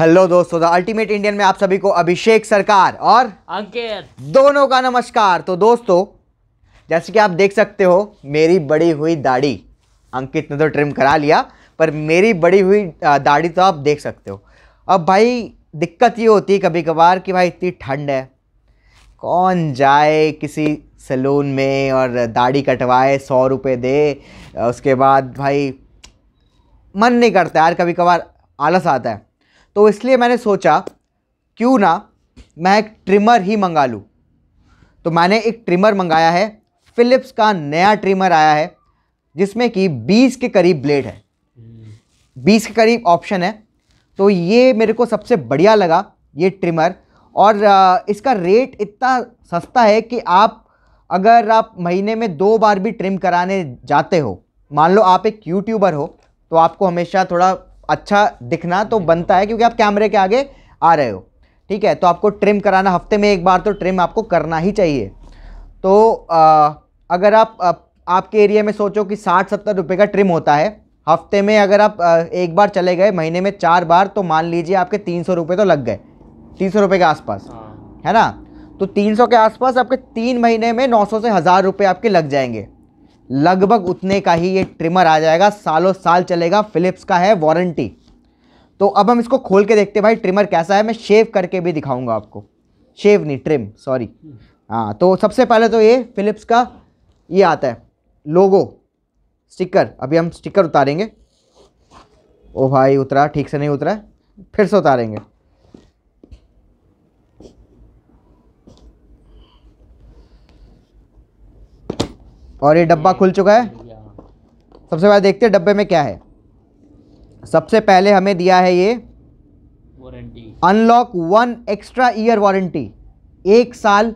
Hello दोस्तों the ultimate Indian में आप सभी को अभिषेक सरकार और अंकित दोनों का नमस्कार तो दोस्तों जैसे कि आप देख सकते हो मेरी बड़ी हुई दाढ़ी अंकित ने तो ट्रिम करा लिया पर मेरी बड़ी हुई दाढ़ी तो आप देख सकते हो अब भाई दिक्कत ये होती है कभी कभार कि भाई इतनी ठंड है कौन जाए किसी सैलून में और दाढ़ी कटवाए सौ रुपये दे उसके बाद भाई मन नहीं करता यार कभी कभार आलस आता है तो इसलिए मैंने सोचा क्यों ना मैं एक ट्रिमर ही मंगा लूँ तो मैंने एक ट्रिमर मंगाया है फिलिप्स का नया ट्रिमर आया है जिसमें कि 20 के करीब ब्लेड है 20 के करीब ऑप्शन है तो ये मेरे को सबसे बढ़िया लगा ये ट्रिमर और इसका रेट इतना सस्ता है कि आप अगर आप महीने में दो बार भी ट्रिम कराने जाते हो मान लो आप एक यूट्यूबर हो तो आपको हमेशा थोड़ा अच्छा दिखना तो बनता है क्योंकि आप कैमरे के आगे आ रहे हो ठीक है तो आपको ट्रिम कराना हफ्ते में एक बार तो ट्रिम आपको करना ही चाहिए तो आ, अगर आप आ, आपके एरिया में सोचो कि साठ सत्तर रुपये का ट्रिम होता है हफ्ते में अगर आप आ, एक बार चले गए महीने में चार बार तो मान लीजिए आपके तीन सौ रुपये तो लग गए तीन सौ रुपये के आसपास हाँ। है ना तो तीन सौ के आसपास आपके तीन महीने में नौ सौ से हज़ार रुपये आपके लग जाएंगे लगभग उतने का ही ये ट्रिमर आ जाएगा सालों साल चलेगा फिलिप्स का है वारंटी तो अब हम इसको खोल के देखते हैं भाई ट्रिमर कैसा है मैं शेव करके भी दिखाऊंगा आपको शेव नहीं ट्रिम सॉरी हाँ तो सबसे पहले तो ये फिलिप्स का ये आता है लोगो स्टिकर अभी हम स्टिकर उतारेंगे ओ भाई उतरा ठीक से नहीं उतरा फिर से उतारेंगे और ये डब्बा खुल चुका है सबसे पहले देखते हैं डब्बे में क्या है सबसे पहले हमें दिया है ये unlock one extra year warranty एक साल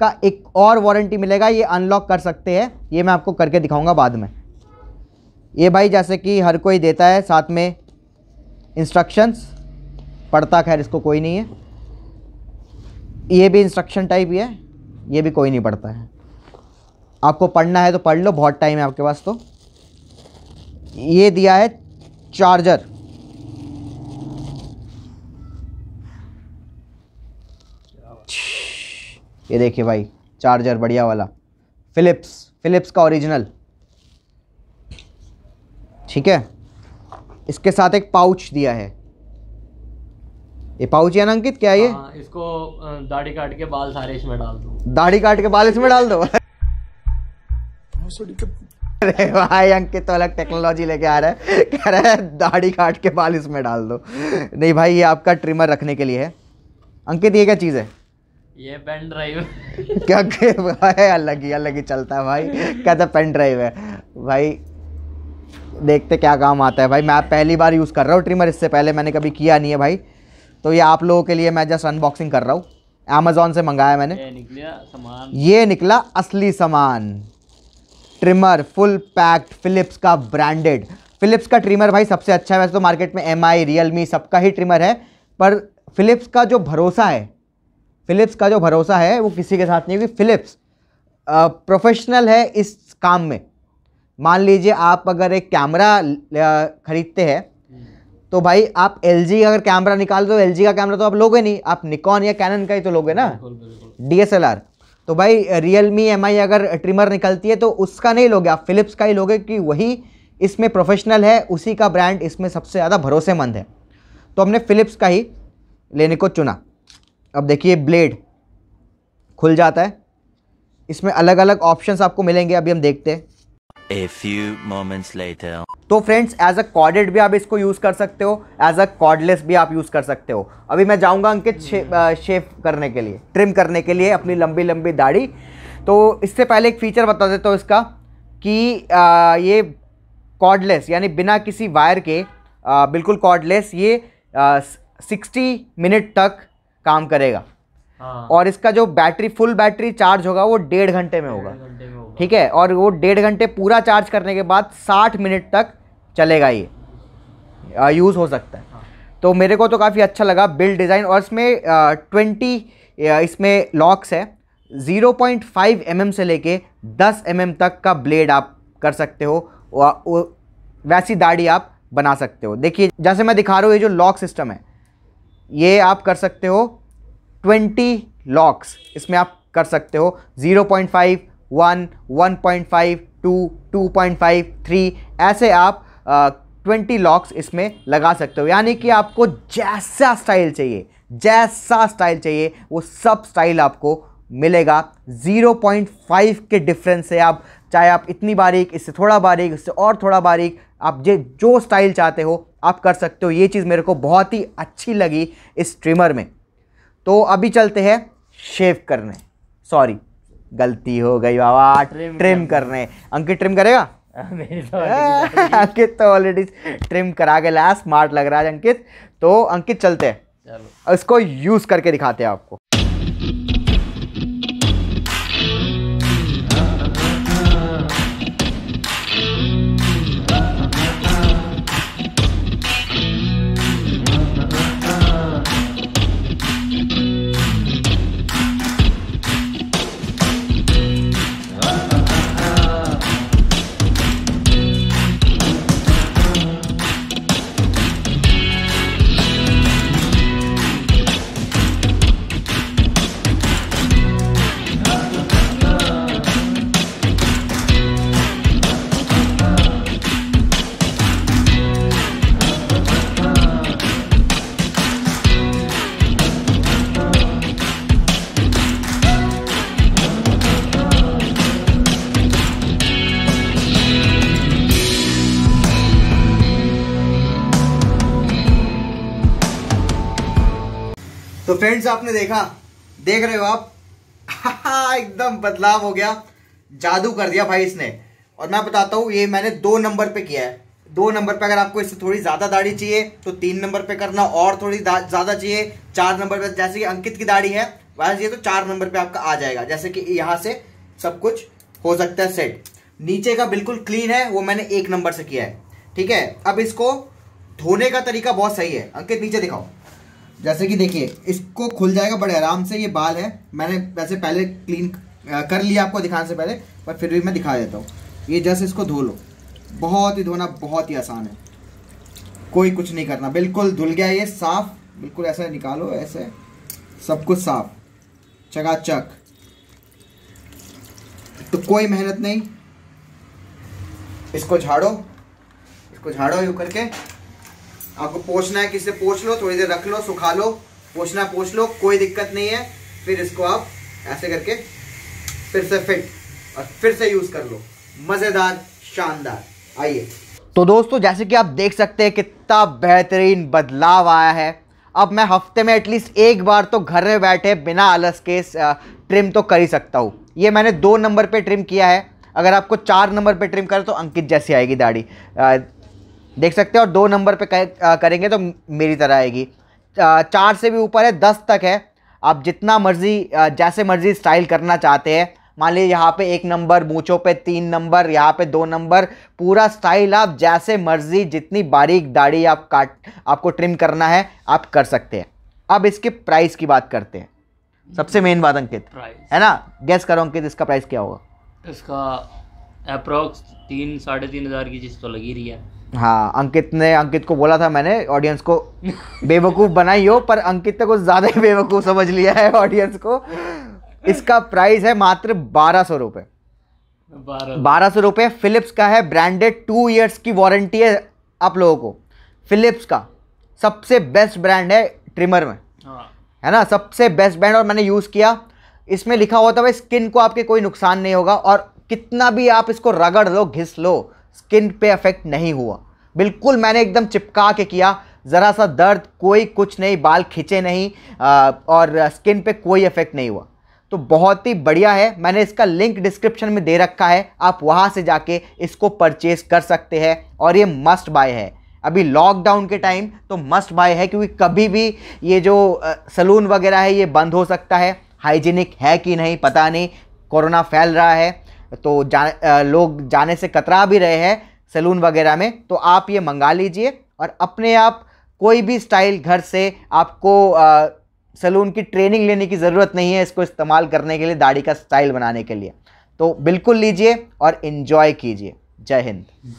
का एक और वारंटी मिलेगा ये अनलॉक कर सकते हैं ये मैं आपको करके दिखाऊंगा बाद में ये भाई जैसे कि हर कोई देता है साथ में इंस्ट्रक्शंस पढ़ता खैर इसको कोई नहीं है ये भी इंस्ट्रक्शन टाइप ही है ये भी कोई नहीं पढ़ता है आपको पढ़ना है तो पढ़ लो बहुत टाइम है आपके पास तो ये दिया है चार्जर ये देखिए भाई चार्जर बढ़िया वाला फिलिप्स फिलिप्स का ओरिजिनल ठीक है इसके साथ एक पाउच दिया है ये पाउच है ना अंकित क्या है ये हाँ, इसको दाढ़ी काट के बाल सारे इसमें डाल दो दाढ़ी काट के बाल इसमें डाल दो अरे भाई अंकित तो अलग टेक्नोलॉजी लेके आ रहा है कह रहा है दाढ़ी काट के बाल इसमें डाल दो नहीं भाई ये आपका ट्रिमर रखने के लिए है अंकित ये क्या चीज़ है ये पेन ड्राइव क्या भाई अलग ही अलग ही चलता है भाई कहता पेन ड्राइव है भाई देखते क्या काम आता है भाई मैं पहली बार यूज़ कर रहा हूँ ट्रिमर इससे पहले मैंने कभी किया नहीं है भाई तो ये आप लोगों के लिए मैं जस्ट अनबॉक्सिंग कर रहा हूँ अमेजोन से मंगाया मैंने ये निकला ये निकला असली सामान ट्रिमर फुल पैक्ड फिलिप्स का ब्रांडेड फिलिप्स का ट्रिमर भाई सबसे अच्छा है वैसे तो मार्केट में एम आई रियलमी सबका ही ट्रिमर है पर फिलिप्स का जो भरोसा है फिलिप्स का जो भरोसा है वो किसी के साथ नहीं क्योंकि फिलिप्स प्रोफेशनल है इस काम में मान लीजिए आप अगर एक कैमरा ख़रीदते हैं तो भाई आप एल का अगर कैमरा निकाल दो एल जी का कैमरा तो आप लोगे नहीं आप निकॉन या कैनन का ही तो लोगे ना डी एस एल आर तो भाई रियल मी एम आई अगर ट्रिमर निकलती है तो उसका नहीं लोगे आप फिलिप्स का ही लोगे कि वही इसमें प्रोफेशनल है उसी का ब्रांड इसमें सबसे ज़्यादा भरोसेमंद है तो हमने फिलिप्स का ही लेने को चुना अब देखिए ब्लेड खुल जाता है इसमें अलग अलग ऑप्शंस आपको मिलेंगे अभी हम देखते हैं A few moments later. तो फ्रेंड्स एज अ कॉर्डेड भी आप इसको यूज़ कर सकते हो एज अ कॉर्डलेस भी आप यूज़ कर सकते हो अभी मैं जाऊंगा अंकित शेप करने के लिए ट्रिम करने के लिए अपनी लंबी लंबी दाढ़ी तो इससे पहले एक फ़ीचर बता देता हूँ इसका कि आ, ये कॉर्डलेस यानी बिना किसी वायर के आ, बिल्कुल कॉर्डलेस ये सिक्सटी मिनट तक काम करेगा हाँ। और इसका जो बैटरी फुल बैटरी चार्ज होगा वो डेढ़ घंटे में होगा ठीक है और वो डेढ़ घंटे पूरा चार्ज करने के बाद साठ मिनट तक चलेगा ये यूज़ हो सकता है तो मेरे को तो काफ़ी अच्छा लगा बिल्ड डिज़ाइन और इसमें ट्वेंटी इसमें लॉक्स है 0.5 पॉइंट mm से लेके 10 mm तक का ब्लेड आप कर सकते हो वैसी दाढ़ी आप बना सकते हो देखिए जैसे मैं दिखा रहा हूँ ये जो लॉक सिस्टम है ये आप कर सकते हो 20 लॉक्स इसमें आप कर सकते हो 0.5 one one point five two two point five three ऐसे आप ट्वेंटी लॉक्स इसमें लगा सकते हो यानी कि आपको जैसा स्टाइल चाहिए जैसा स्टाइल चाहिए वो सब स्टाइल आपको मिलेगा 0.5 के डिफरेंस से आप चाहे आप इतनी बारीक इससे थोड़ा बारीक इससे और थोड़ा बारीक आप जे जो स्टाइल चाहते हो आप कर सकते हो ये चीज़ मेरे को बहुत ही अच्छी लगी इस ट्रिमर में तो अभी चलते हैं शेव करने सॉरी गलती हो गई बाबा ट्रिम, ट्रिम कर रहे अंकित ट्रिम करेगा हाँ, तो अंकित तो ऑलरेडी ट्रिम करा के लाया स्मार्ट लग रहा है अंकित तो अंकित चलते हैं इसको यूज़ करके दिखाते हैं आपको तो फ्रेंड्स आपने देखा देख रहे हो आप एकदम बदलाव हो गया जादू कर दिया भाई इसने और मैं बताता हूँ ये मैंने दो नंबर पे किया है दो नंबर पे अगर आपको इससे थोड़ी ज़्यादा दाढ़ी चाहिए तो तीन नंबर पे करना और थोड़ी ज़्यादा चाहिए चार नंबर पे जैसे कि अंकित की दाढ़ी है वैसे ये तो चार नंबर पे आपका आ जाएगा जैसे कि यहाँ से सब कुछ हो सकता है सेट नीचे का बिल्कुल क्लीन है वो मैंने एक नंबर से किया है ठीक है अब इसको धोने का तरीका बहुत सही है अंकित नीचे दिखाओ जैसे कि देखिए इसको खुल जाएगा बड़े आराम से ये बाल है मैंने वैसे पहले क्लीन कर लिया आपको दिखाने से पहले पर फिर भी मैं दिखा देता हूँ ये जस्ट इसको धो लो बहुत ही धोना बहुत ही आसान है कोई कुछ नहीं करना बिल्कुल धुल गया ये साफ बिल्कुल ऐसे निकालो ऐसे सब कुछ साफ चकाचक तो कोई मेहनत नहीं इसको झाड़ो इसको झाड़ो यू करके आपको पोछना है किसे पोछ लो थोड़ी देर रख लो सुखा लो पोछना पोछ लो कोई दिक्कत नहीं है फिर इसको आप ऐसे करके फिर से फिट और फिर से यूज़ कर लो मज़ेदार शानदार आइए तो दोस्तों जैसे कि आप देख सकते हैं कितना बेहतरीन बदलाव आया है अब मैं हफ्ते में एटलीस्ट एक बार तो घर में बैठे बिना आलस के ट्रिम तो कर ही सकता हूँ ये मैंने दो नंबर पे ट्रिम किया है अगर आपको चार नंबर पे ट्रिम करें तो अंकित जैसी आएगी दाढ़ी देख सकते हैं और दो नंबर पे करेंगे तो मेरी तरह आएगी चार से भी ऊपर है दस तक है आप जितना मर्ज़ी जैसे मर्ज़ी स्टाइल करना चाहते हैं मान लीजिए यहाँ पे एक नंबर मूछों पे तीन नंबर यहाँ पे दो नंबर पूरा स्टाइल आप जैसे मर्जी जितनी बारीक दाढ़ी आप काट आपको ट्रिम करना है आप कर सकते हैं अब इसके प्राइस की बात करते हैं सबसे मेन बात अंकित है ना गैस करो अंकित इसका प्राइस क्या होगा इसका अप्रोक्स तीन साढ़े तीन हज़ार की चीज़ तो लगी रही है हाँ अंकित ने अंकित को बोला था मैंने ऑडियंस को बेवकूफ़ बनाई हो पर अंकित ने कुछ ज़्यादा ही बेवकूफ़ समझ लिया है ऑडियंस को इसका प्राइस है मात्र बारह सौ रुपये बारह सौ रुपये फिलिप्स का है ब्रांडेड टू ईयर्स की वारंटी है आप लोगों को फिलिप्स का सबसे बेस्ट ब्रांड है ट्रिमर में हाँ। है ना सबसे बेस्ट ब्रांड और मैंने यूज़ किया इसमें लिखा हुआ था भाई स्किन को आपके कोई नुकसान नहीं होगा और कितना भी आप इसको रगड़ लो घिस लो स्किन पे अफेक्ट नहीं हुआ बिल्कुल मैंने एकदम चिपका के किया ज़रा सा दर्द कोई कुछ नहीं बाल खिंचे नहीं आ, और स्किन पे कोई इफेक्ट नहीं हुआ तो बहुत ही बढ़िया है मैंने इसका लिंक डिस्क्रिप्शन में दे रखा है आप वहाँ से जाके इसको परचेज कर सकते हैं और ये मस्ट बाय है अभी लॉकडाउन के टाइम तो मस्ट बाय है क्योंकि कभी भी ये जो सलून वगैरह है ये बंद हो सकता है हाइजीनिक है कि नहीं पता नहीं कोरोना फैल रहा है तो जा लोग जाने से कतरा भी रहे हैं सैलून वगैरह में तो आप ये मंगा लीजिए और अपने आप कोई भी स्टाइल घर से आपको सैलून की ट्रेनिंग लेने की ज़रूरत नहीं है इसको इस्तेमाल करने के लिए दाढ़ी का स्टाइल बनाने के लिए तो बिल्कुल लीजिए और इन्जॉय कीजिए जय हिंद